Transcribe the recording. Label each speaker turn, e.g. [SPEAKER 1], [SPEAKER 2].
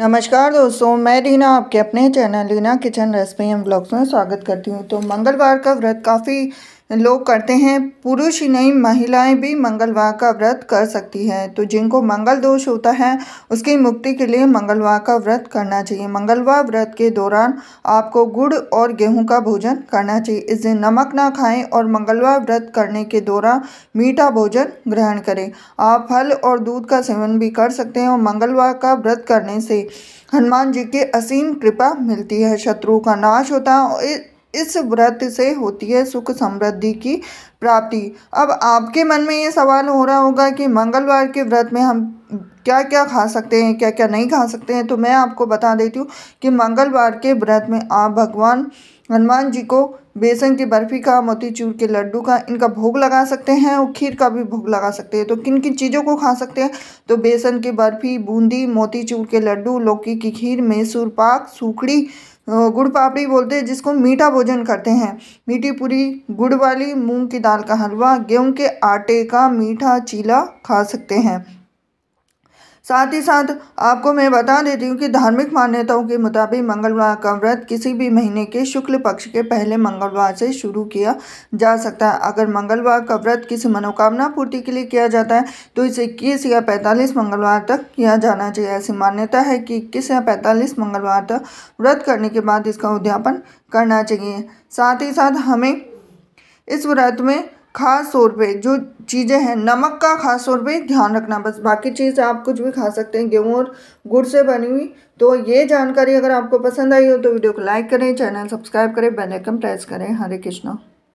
[SPEAKER 1] नमस्कार दोस्तों मैं रीना आपके अपने channel Reena kitchen recipe and blogs में स्वागत करती हूँ तो मंगलवार का व्रत काफ़ी लोग करते हैं पुरुष ही नहीं महिलाएं भी मंगलवार का व्रत कर सकती हैं तो जिनको मंगल दोष होता है उसकी मुक्ति के लिए मंगलवार का व्रत करना चाहिए मंगलवार व्रत के दौरान आपको गुड़ और गेहूं का भोजन करना चाहिए इस दिन नमक ना खाएं और मंगलवार व्रत करने के दौरान मीठा भोजन ग्रहण करें आप फल और दूध का सेवन भी कर सकते हैं और मंगलवार का व्रत करने से हनुमान जी की असीम कृपा मिलती है शत्रु का नाश होता है इस व्रत से होती है सुख समृद्धि की प्राप्ति अब आपके मन में ये सवाल हो रहा होगा कि मंगलवार के व्रत में हम क्या क्या खा सकते हैं क्या क्या नहीं खा सकते हैं तो मैं आपको बता देती हूँ कि मंगलवार के व्रत में आप भगवान हनुमान जी को बेसन की बर्फ़ी का मोतीचूर के लड्डू का इनका भोग लगा सकते हैं और खीर का भी भोग लगा सकते हैं तो किन किन चीज़ों को खा सकते हैं तो बेसन की बर्फ़ी बूंदी मोतीचूर के लड्डू लौकी की खीर मैसूर पाक सूखड़ी गुड़ पापड़ी बोलते हैं जिसको मीठा भोजन करते हैं मीठी पूरी गुड़ वाली मूंग की दाल का हलवा गेहूं के आटे का मीठा चीला खा सकते हैं साथ ही साथ आपको मैं बता देती हूँ कि धार्मिक मान्यताओं के मुताबिक मंगलवार का व्रत किसी भी महीने के शुक्ल पक्ष के पहले मंगलवार से शुरू किया जा सकता है अगर मंगलवार का व्रत किसी मनोकामना पूर्ति के लिए किया जाता है तो इसे इक्कीस या पैंतालीस मंगलवार तक किया जाना चाहिए ऐसी मान्यता है कि इक्कीस या पैंतालीस मंगलवार तक व्रत करने के बाद इसका उद्यापन करना चाहिए साथ ही साथ हमें इस व्रत में खास तौर पे जो चीज़ें हैं नमक का खास तौर पे ध्यान रखना बस बाकी चीज़ आप कुछ भी खा सकते हैं गेहूँ और गुड़ से बनी हुई तो ये जानकारी अगर आपको पसंद आई हो तो वीडियो को लाइक करें चैनल सब्सक्राइब करें बेल आइकन प्रेस करें हरे कृष्णा